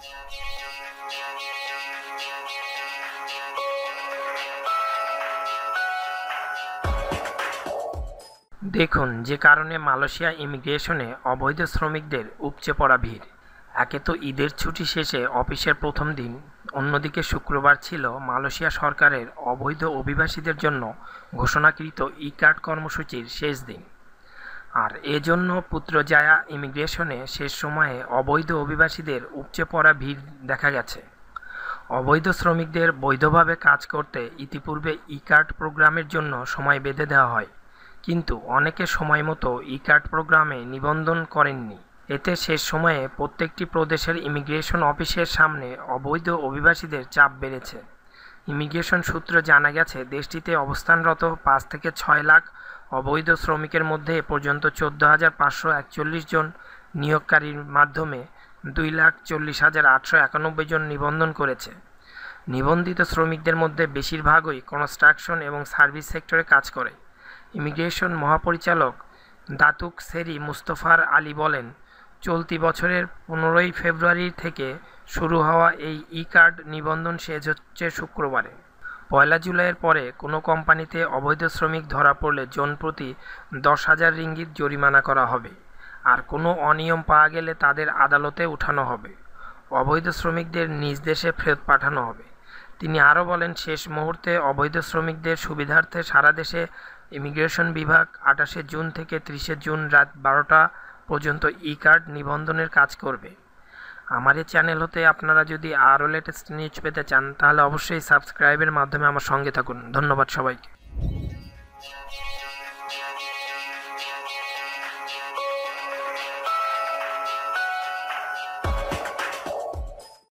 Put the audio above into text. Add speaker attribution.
Speaker 1: দেখুন যে কারণে মালয়েশিয়া ইমিগ্রেশনে অবৈধ শ্রমিকদের উপচে পড়া ভিড় একে তো ঈদের ছুটি শেষে অফিসের প্রথম দিন অন্যদিকে শুক্রবার ছিল মালয়েশিয়া সরকারের অবৈধ অভিবাসীদের জন্য ঘোষণাকৃত ই কার্ড কর্মসূচির শেষ দিন আর এজন্য পুত্র জায়া ইমিগ্রেশনে শেষ সময়ে অবৈধ অভিবাসীদের উপচে পড়া ভিড় দেখা গেছে অবৈধ শ্রমিকদের বৈধভাবে কাজ করতে ইতিপূর্বে ই কার্ড প্রোগ্রামের জন্য সময় বেঁধে দেওয়া হয় কিন্তু অনেকে সময় মতো ই কার্ড প্রোগ্রামে নিবন্ধন করেননি এতে শেষ সময়ে প্রত্যেকটি প্রদেশের ইমিগ্রেশন অফিসের সামনে অবৈধ অভিবাসীদের চাপ বেড়েছে ইমিগ্রেশন সূত্রে জানা গেছে দেশটিতে অবস্থানরত পাঁচ থেকে ছয় লাখ অবৈধ শ্রমিকের মধ্যে এ পর্যন্ত চোদ্দো হাজার পাঁচশো একচল্লিশ জন নিয়োগকারীর মাধ্যমে দুই লাখ চল্লিশ হাজার আটশো একানব্বই জন নিবন্ধন করেছে নিবন্ধিত শ্রমিকদের মধ্যে বেশিরভাগই কনস্ট্রাকশন এবং সার্ভিস সেক্টরে কাজ করে ইমিগ্রেশন মহাপরিচালক দাতুক সেরি মুস্তফার আলী বলেন চলতি বছরের পনেরোই ফেব্রুয়ারি থেকে শুরু হওয়া এই ই কার্ড নিবন্ধন শেষ হচ্ছে শুক্রবারে পয়লা জুলাইয়ের পরে কোনো কোম্পানিতে অবৈধ শ্রমিক ধরা পড়লে জনপ্রতি দশ হাজার রিঙ্গিত জরিমানা করা হবে আর কোনো অনিয়ম পাওয়া গেলে তাদের আদালতে উঠানো হবে অবৈধ শ্রমিকদের নিজ দেশে ফেরত পাঠানো হবে তিনি আরও বলেন শেষ মুহূর্তে অবৈধ শ্রমিকদের সুবিধার্থে সারা দেশে ইমিগ্রেশন বিভাগ আটাশে জুন থেকে ত্রিশে জুন রাত বারোটা পর্যন্ত ই কার্ড নিবন্ধনের কাজ করবে আমার এই চ্যানেল হতে আপনারা যদি আরও লেটেস্ট নিউজ পেতে চান তাহলে অবশ্যই সাবস্ক্রাইবের মাধ্যমে আমার সঙ্গে থাকুন ধন্যবাদ সবাইকে